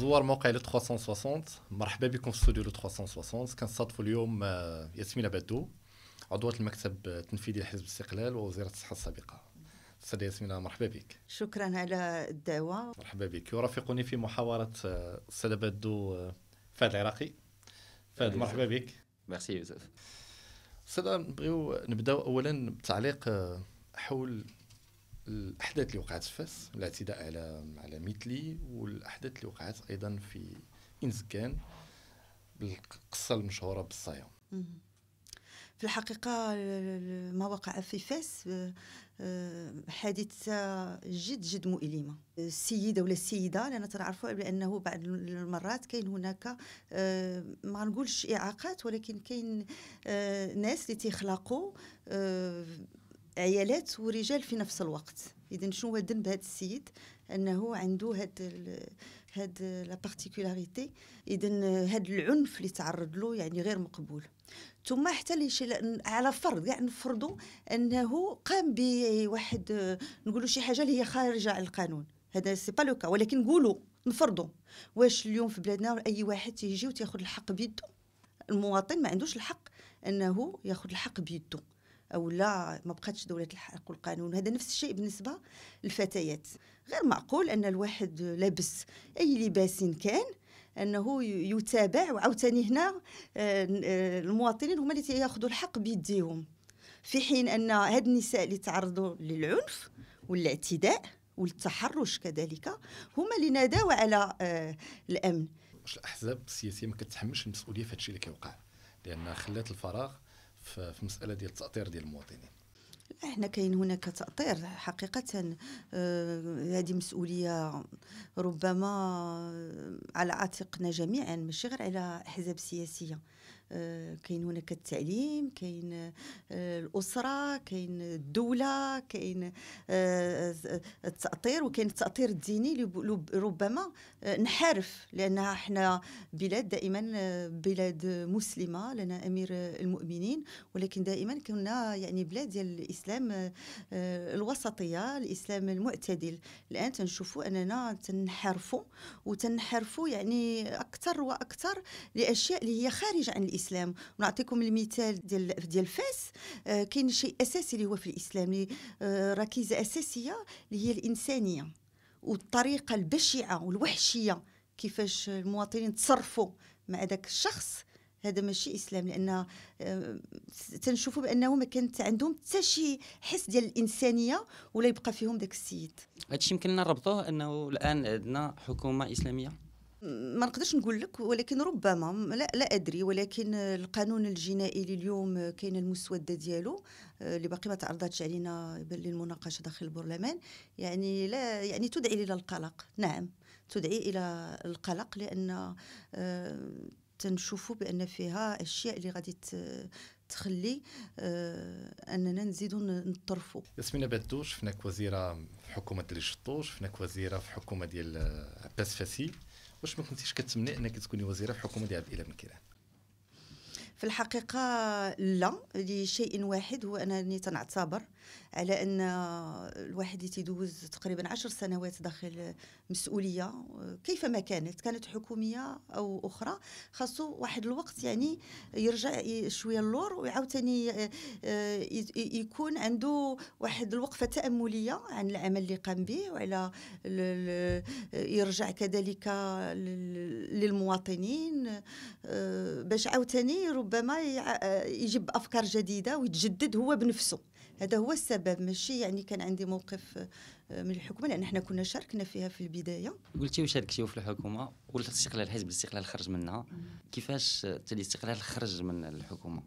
زوار موقع لو 360 مرحبا بكم في استوديو لو 360 كنستضفوا اليوم آه، ياسمينه بدو عضوة المكتب التنفيذي لحزب الاستقلال ووزيرة الصحة السابقة سيدة ياسمينة مرحبا بك شكرا على الدعوة مرحبا بك يرافقني في محاورة السيدة بدو آه، فهد العراقي فهد مرحبا بك ميرسي يوسف سيدة نبغيو نبداو أولا بتعليق آه، حول الاحداث اللي وقعت في فاس الاعتداء على على مثلي والاحداث اللي وقعت ايضا في انزكان بالقصه المشهوره بالصيام في الحقيقة ما وقع في فاس آه، آه، حادثة جد جد مؤلمة السيدة ولا السيدة لأن تنعرفوا بأنه بعض المرات كاين هناك آه، ما نقولش إعاقات ولكن كاين ناس اللي تيخلقوا عيالات ورجال في نفس الوقت اذا شنو هو ذنب هذا السيد انه عنده هاد هاد لا بارتيكولاريتي اذا هاد العنف اللي تعرض له يعني غير مقبول ثم حتى اللي على فرض كاع يعني نفرضوا انه قام بواحد نقولوا شي حاجه اللي هي خارجه على القانون هذا سي با لوكا ولكن نقولوا نفرضوا واش اليوم في بلادنا اي واحد تيجي وتاخذ الحق بيده المواطن ما عندوش الحق انه ياخذ الحق بيده او لا ما بقاتش دوله الحق والقانون هذا نفس الشيء بالنسبه للفتيات غير معقول ان الواحد لابس اي لباس كان انه يتابع وعاوتاني هنا آه، آه، المواطنين هما اللي تياخذوا الحق بيديهم في حين ان هاد النساء اللي تعرضوا للعنف والاعتداء والتحرش كذلك هما اللي ناداو على آه، الامن واش الاحزاب السياسيه ما كتحملش المسؤوليه في هادشي اللي كيوقع لان خلات الفراغ في مساله ديال التاطير ديال المواطنين احنا كاين هناك تاطير حقيقه آه هذه مسؤوليه ربما آه، على عاتقنا جميعا ماشي غير على احزاب سياسيه آه، كاين هناك التعليم كاين آه، الاسره كاين الدوله كاين آه، التاطير وكاين التاطير الديني ربما نحرف لان حنا بلاد دائما بلاد مسلمه لنا امير المؤمنين ولكن دائما كنا يعني بلاد ديال الاسلام الوسطيه الاسلام المعتدل الان تنشوفوا اننا تنحرفوا وتنحرفوا يعني اكثر واكثر لاشياء اللي هي خارجه عن الاسلام الاسلام ونعطيكم المثال ديال ديال فاس آه، كاين شيء اساسي اللي هو في الاسلام اللي آه، ركيزه اساسيه اللي هي الانسانيه والطريقه البشعه والوحشيه كيفاش المواطنين تصرفوا مع ذاك الشخص هذا ماشي اسلام لان آه، تنشوفوا بانه ما كانت عندهم حتى شي حس ديال الانسانيه ولا يبقى فيهم ذاك السيد هادشي يمكن نربطوه انه الان عندنا حكومه اسلاميه ما نقدرش نقول لك ولكن ربما لا, لا ادري ولكن القانون الجنائي لليوم كاين المسوده ديالو آه، اللي باقي ما تعرضاتش علينا للمناقشه داخل البرلمان يعني لا يعني تدعي الى القلق نعم تدعي الى القلق لان آه، تنشوفوا بان فيها اشياء اللي غادي تخلي آه، اننا نزيدوا نطرفوا ياسمينه بدو شفناك وزيره في حكومه الجطو شفناك وزيره في حكومه ديال عباس فاسي واش ما كنتيش كتمني انك تكوني وزيره في حكومه ديال عبد الاله بن كيران في الحقيقه لا لشيء واحد هو انني تنعتبر على ان الواحد تيدوز تقريبا عشر سنوات داخل مسؤوليه كيف ما كانت كانت حكوميه او اخرى خاصو واحد الوقت يعني يرجع شويه اللور وعاوتاني آه، آه، يكون عنده واحد الوقفه تامليه عن العمل اللي قام به وعلى يرجع كذلك للمواطنين آه، باش عاوتاني ربما يجيب افكار جديده ويتجدد هو بنفسه هذا هو السبب ماشي يعني كان عندي موقف آه، من الحكومه لان احنا كنا شاركنا فيها في البدايه قلتي وشاركتي في الحكومه والاستقلال حزب الاستقلال خرج منها كيفاش آه، الاستقلال خرج من الحكومه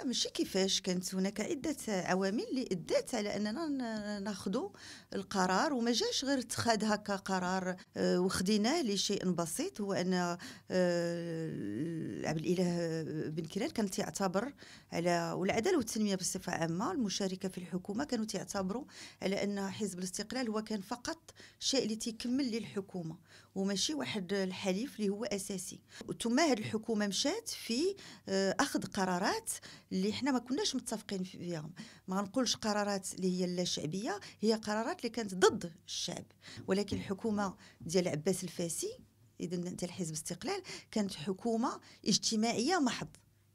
لا ماشي كيفاش كانت هناك عدة عوامل اللي أدت على أننا ناخذوا القرار وما جاش غير اتخاذ هكا قرار آه، وخديناه لشيء بسيط هو أن آه، عبد الإله بن كلال كان تيعتبر على والعدالة والتنمية بصفة عامة المشاركة في الحكومة كانوا تيعتبروا على أن حزب الاستقلال هو كان فقط شيء اللي تيكمل للحكومة وماشي واحد الحليف اللي هو اساسي ثم هذه الحكومه مشات في آه، اخذ قرارات اللي حنا ما كناش متفقين فيها ما نقولش قرارات اللي هي لا شعبيه هي قرارات اللي كانت ضد الشعب ولكن الحكومه ديال عباس الفاسي اذا انت حزب الاستقلال كانت حكومه اجتماعيه محض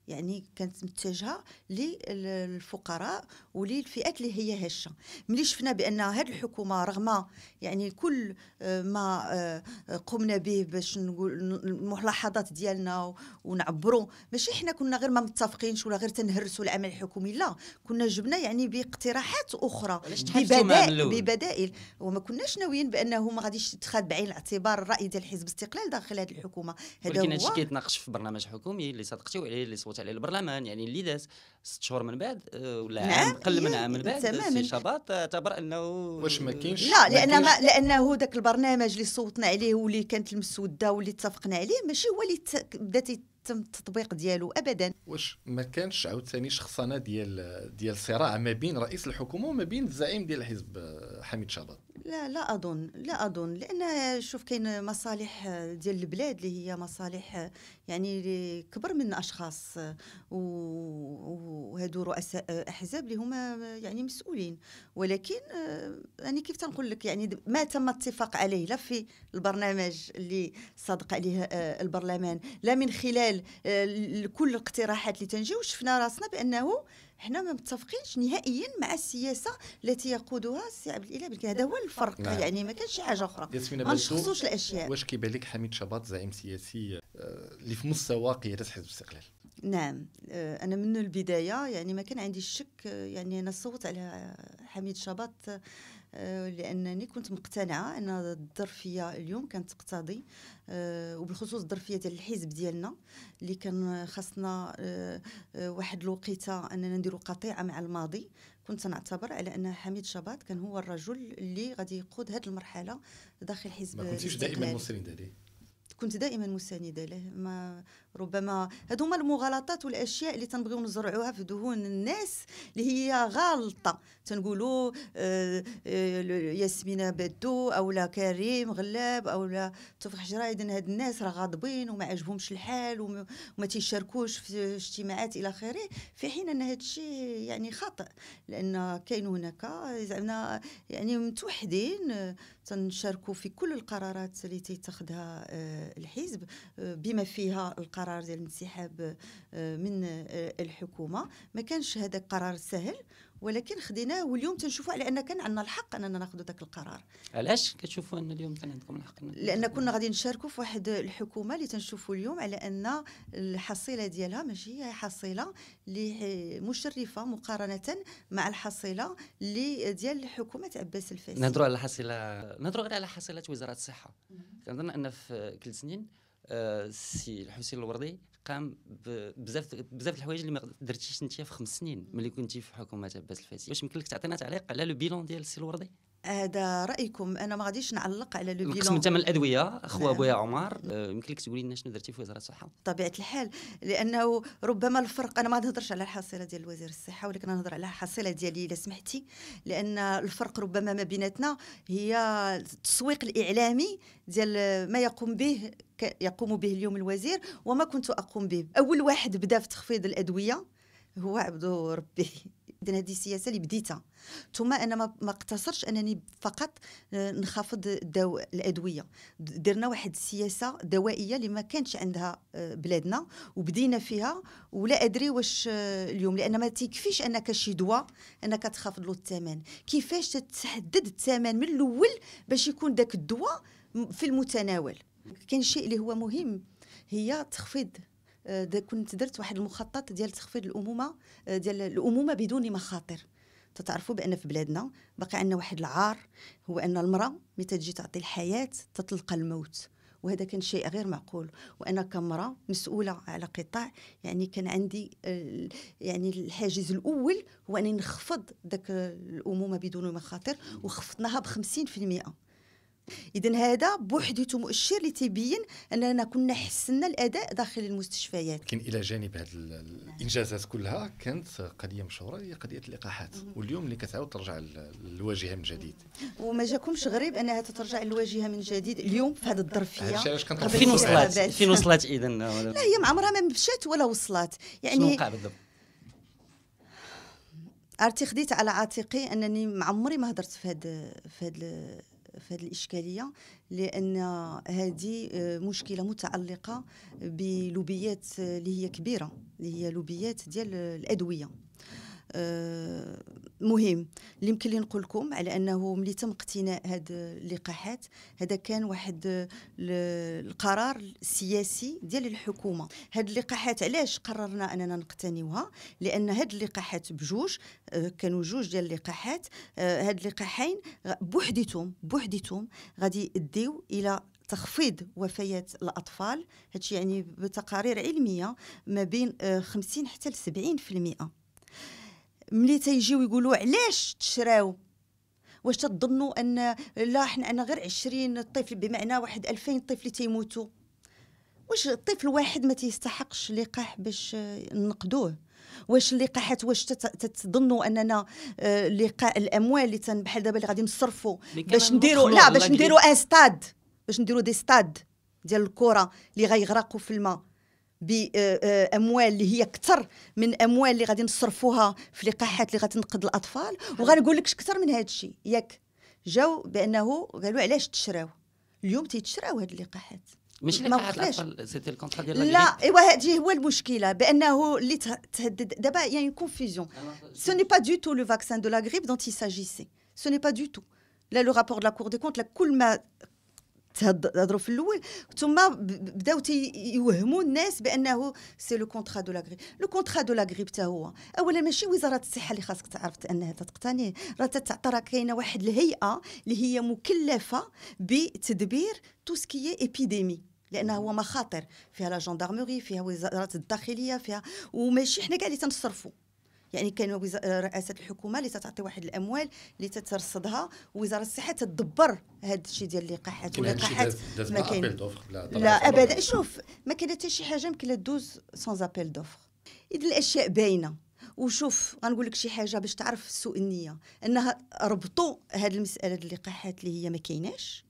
يعني كانت متجهه للفقراء وللفئات اللي هي هشه ملي شفنا بان هذه الحكومه رغم يعني كل آه، ما آه، قمنا به باش نقول الملاحظات ديالنا ونعبروا ماشي حنا كنا غير ما متفقينش ولا غير تنهرسوا العمل الحكومي لا كنا جبنا يعني باقتراحات اخرى ببدائل ببدائل وما كناش ناويين بانه ما غاديش يتخذ بعين الاعتبار الراي ديال حزب الاستقلال داخل هذه الحكومه هذا هو ولكن هادشي كيتناقش في برنامج حكومي اللي صدقتي وعليه اللي صوت صوت عليه البرلمان يعني اللي داز ست شهور من بعد آه، ولا نعم قل من إيه، عام من بعد سي شباط آه، اعتبر انه واش ما كاينش لا لان ما لانه ذاك البرنامج اللي صوتنا عليه واللي كانت المسوده واللي اتفقنا عليه ماشي هو اللي بدا تم التطبيق ديالو ابدا واش ما كانش عاوتاني شخصنه ديال ديال صراع ما بين رئيس الحكومه وما بين الزعيم ديال الحزب آه، حميد شباط لا لا اظن لا اظن لان شوف كاين مصالح ديال البلاد اللي هي مصالح يعني كبر من اشخاص وهادو رؤساء احزاب اللي هما يعني مسؤولين ولكن يعني كيف تنقول لك يعني ما تم الاتفاق عليه لا في البرنامج اللي صادق عليه البرلمان لا من خلال كل الاقتراحات اللي تنجي وشفنا راسنا بانه هنا ما متفقينش نهائيا مع السياسه التي يقودها السي عبد الاله بالك هذا هو الفرق نعم. يعني ما كانش شي حاجه اخرى ما نشخصوش الاشياء واش كيبان لك حميد شباط زعيم سياسي آه، اللي في مستوى قياده حزب الاستقلال نعم آه، انا من البدايه يعني ما كان عندي الشك آه، يعني انا صوت على حميد شباط آه، لانني كنت مقتنعه ان الظرفيه اليوم كانت تقتضي آه، وبالخصوص الظرفيه ديال الحزب ديالنا اللي كان خاصنا آه، واحد الوقيته اننا نديروا قطيعه مع الماضي كنت نعتبر على ان حميد شباط كان هو الرجل اللي غادي يقود هذه المرحله داخل حزب ما كنتيش دائما مصرين عليه كنت دائما مسانده له ما ربما هادو هما المغالطات والاشياء اللي تنبغيو نزرعوها في دهون الناس اللي هي غالطه تنقولوا آه، آه، ياسمينه بدو لا كريم غلاب او لا تفرح جرايد هاد الناس راه غاضبين وما عجبهمش الحال وما, تيشاركوش في اجتماعات الى اخره في حين ان هاد الشيء يعني خطا لان كاين هناك زعما يعني متوحدين آه، تنشاركوا في كل القرارات اللي تيتخذها الحزب آه، بما فيها القرار ديال الانسحاب آه، من آه، الحكومه ما كانش هذا قرار سهل ولكن خديناه واليوم تنشوفوا على ان كان عندنا الحق اننا ناخذ ذاك القرار علاش كتشوفوا ان اليوم كان عندكم الحق لان كنا غادي نشاركوا في واحد الحكومه اللي تنشوفوا اليوم على ان الحصيله ديالها ماشي هي حصيله اللي مشرفه مقارنه مع الحصيله اللي ديال حكومه عباس الفاسي نهضروا على الحصيله نهضروا غير على حصيله وزاره الصحه كنظن ان في ثلاث سنين آه، السي الحسين الوردي قام بزاف بزاف الحوايج اللي ما درتيش انت في خمس سنين ملي كنتي في حكومه عباس الفاسي واش يمكن لك تعطينا تعليق على لو بيلون ديال السي الوردي هذا رايكم انا ما غاديش نعلق على لو بيلون القسم تاع الادويه اخو نعم. ابويا عمر آه، يمكن لك تقولي لنا شنو درتي في وزاره الصحه بطبيعه الحال لانه ربما الفرق انا ما نهضرش على الحصيله ديال وزير الصحه ولكن نهضر على الحصيله ديالي الا سمحتي لان الفرق ربما ما بيناتنا هي التسويق الاعلامي ديال ما يقوم به يقوم به اليوم الوزير وما كنت اقوم به اول واحد بدا في تخفيض الادويه هو عبدو ربي اذا هذه السياسه اللي بديتها ثم انا ما اقتصرش انني فقط آه، نخفض الدو... الادويه درنا واحد السياسه دوائيه اللي ما كانش عندها آه، بلادنا وبدينا فيها ولا ادري واش آه، اليوم لان ما تكفيش انك شي دواء انك تخفض له الثمن كيفاش تحدد الثمن من الاول باش يكون ذاك الدواء في المتناول كاين شيء اللي هو مهم هي تخفيض آه، كنت درت واحد المخطط ديال تخفيض الامومه آه، ديال الامومه بدون مخاطر تتعرفوا بان في بلادنا باقي عندنا واحد العار هو ان المراه متى تجي تعطي الحياه تتلقى الموت وهذا كان شيء غير معقول وانا كمراه مسؤوله على قطاع يعني كان عندي آه، يعني الحاجز الاول هو اني نخفض ذاك الامومه بدون مخاطر وخفضناها ب 50% اذا هذا بوحدته مؤشر اللي تيبين اننا كنا حسنا الاداء داخل المستشفيات لكن الى جانب هذه الانجازات كلها كانت قضيه مشهوره هي قضيه اللقاحات واليوم اللي كتعاود ترجع للواجهه من جديد وما جاكمش غريب انها تترجع للواجهه من جديد اليوم في هذه الظرفيه فين وصلت فين وصلت اذا لا هي ما عمرها ما مشات ولا وصلت يعني شنو وقع بالضبط عرفتي خديت على عاتقي انني ما عمري ما هضرت في هذا في هذا في هذه الإشكالية لأن هذه آه، مشكلة متعلقة بلوبيات آه، اللي هي كبيرة اللي هي لوبيات ديال الأدوية آه، مهم اللي يمكن لي نقول لكم على انه ملي تم اقتناء هاد اللقاحات هذا كان واحد القرار السياسي ديال الحكومه هاد اللقاحات علاش قررنا اننا نقتنيوها لان هاد اللقاحات بجوج آه، كانوا جوج ديال اللقاحات آه، هاد اللقاحين بوحديتهم بوحديتهم غادي يديو الى تخفيض وفيات الاطفال هادشي يعني بتقارير علميه ما بين 50 حتى ل 70% ملي تيجيو يقولوا علاش تشراو واش تظنوا ان لا حنا انا غير 20 طفل بمعنى واحد 2000 طفل تيموتوا واش الطفل واحد ما تيستحقش لقاح باش نقدوه واش اللقاحات واش تظنوا اننا آه، لقاء الاموال اللي بحال دابا اللي غادي نصرفوا باش نديروا لا باش نديروا ان ستاد باش نديروا دي ستاد ديال الكره اللي غيغرقوا في الماء باموال آه، آه، اللي هي اكثر من اموال اللي غادي نصرفوها في لقاحات اللي غتنقذ الاطفال وغنقول لكش اكثر من هذا الشيء ياك جاو بانه قالوا علاش تشراو اليوم تيتشراو هاد اللقاحات ماشي لقاحات الاطفال سيتي الكونترا ديال لا ايوا هذه هو المشكله بانه اللي تهدد دابا يعني كونفيزيون سو ني با دو تو لو فاكسان دو لا غريب دونت يساجيسي سو ني با دو تو لا لو رابور دو لا كور دي كونت لا كل ما تهضروا في الاول ثم بداو يوهموا الناس بانه سي لو كونترا دو لاغريب لو كونترا دو لاغريب حتى هو اولا ماشي وزاره الصحه اللي خاصك تعرف انها تقتنيه راه تتعطى راه كاينه واحد الهيئه اللي هي مكلفه بتدبير تو سكي ايبيديمي لانه هو مخاطر فيها لا جوندارموري فيها وزاره الداخليه فيها وماشي حنا كاع اللي تنصرفوا يعني كان آه، رئاسه الحكومه اللي تتعطي واحد الاموال اللي تترصدها وزارة الصحه تدبر هذا الشيء ديال اللقاحات واللقاحات ما كاين لا, ابدا شوف ما كاين حتى شي حاجه يمكن دوز سون ابيل دوفر اذا الاشياء باينه وشوف غنقول لك شي حاجه باش تعرف سوء النيه انها ربطوا هذه المساله اللقاحات اللي هي ما كايناش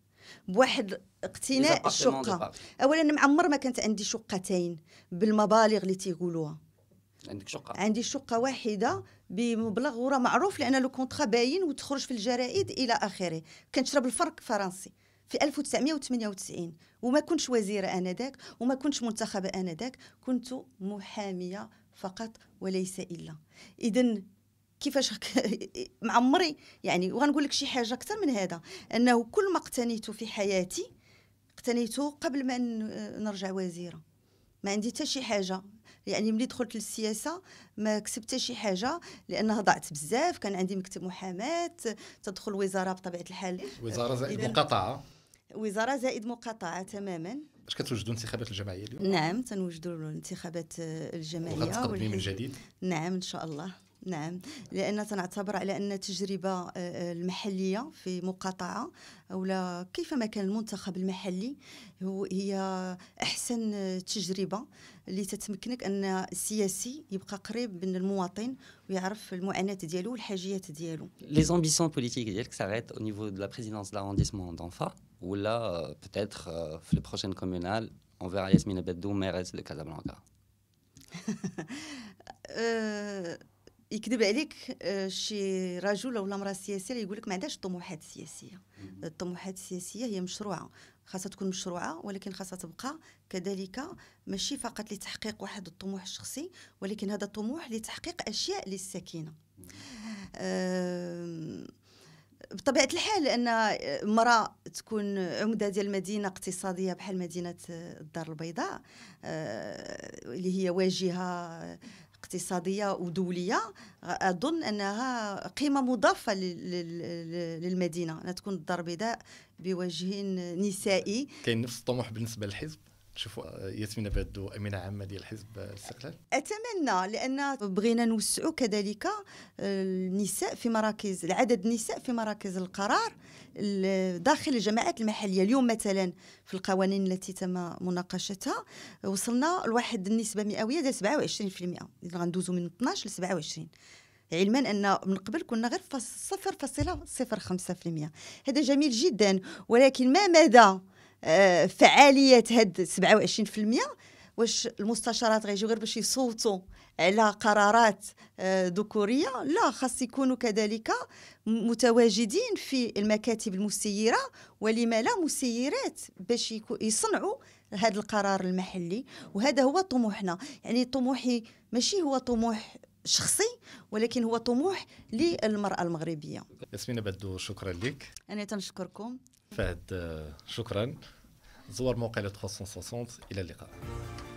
بواحد اقتناء الشقه اولا معمر ما كانت عندي شقتين بالمبالغ اللي تيقولوها عندك شقه عندي شقه واحده بمبلغ وراه معروف لان لو كونترا باين وتخرج في الجرائد الى اخره كنشرب الفرق فرنسي في 1998 وما كنتش وزيره انذاك وما كنتش منتخبه انذاك كنت محاميه فقط وليس الا اذا كيفاش مع عمري يعني وغنقول لك شي حاجه اكثر من هذا انه كل ما اقتنيت في حياتي اقتنيته قبل ما نرجع وزيره ما عندي حتى شي حاجه يعني ملي دخلت للسياسه ما كسبت شي حاجه لان ضعت بزاف كان عندي مكتب محاماه تدخل وزاره بطبيعه الحال وزاره زائد مقاطعه وزاره زائد مقاطعه تماما اش كتوجدوا انتخابات الجمعيه اليوم نعم تنوجدوا الانتخابات الجمعيه وغتقدمي من جديد نعم ان شاء الله نعم لان تنعتبر على ان التجربه آه، المحليه في مقاطعه اولا كيفما كان المنتخب المحلي هو هي احسن تجربه اللي تتمكنك ان السياسي يبقى قريب من المواطن ويعرف المعاناه ديالو والحاجيات ديالو لي زامبيسيون بوليتيك ديالك ساريت او نيفو دو لا بريزيدونس لارونديسمون دانفا ولا بوتيتر في لو بروشين كومونال اون فيرا ياسمين بدو ميريس دو كازابلانكا يكذب عليك آه، شي رجل ولا امراه سياسيه اللي يقول لك ما عندهاش طموحات سياسيه الطموحات السياسيه هي مشروعه خاصها تكون مشروعه ولكن خاصها تبقى كذلك ماشي فقط لتحقيق واحد الطموح الشخصي ولكن هذا الطموح لتحقيق اشياء للسكينه بطبيعه الحال ان امراه تكون عمده ديال مدينه اقتصاديه بحال مدينه الدار البيضاء آه، اللي هي واجهه اقتصاديه ودوليه اظن انها قيمه مضافه للمدينه أن تكون الدار البيضاء بوجه نسائي كاين نفس الطموح بالنسبه للحزب تشوفوا آه، ياسمين بادو امينه عامه ديال حزب الاستقلال اتمنى لان بغينا نوسعوا كذلك آه، النساء في مراكز العدد النساء في مراكز القرار داخل الجماعات المحليه اليوم مثلا في القوانين التي تم مناقشتها وصلنا لواحد النسبه مئويه ديال 27% اذا غندوزوا من 12 ل 27 علما ان من قبل كنا غير 0.05% هذا جميل جدا ولكن ما مدى آه، فعاليه هاد 27% واش المستشارات غيجيو غير باش يصوتوا على قرارات آه، ذكوريه لا خاص يكونوا كذلك متواجدين في المكاتب المسيره ولما لا مسيرات باش يصنعوا هذا القرار المحلي وهذا هو طموحنا يعني طموحي ماشي هو طموح شخصي ولكن هو طموح للمراه المغربيه ياسمين بدو شكرا لك انا تنشكركم فهد آه، شكرا زور موقع 360 الى اللقاء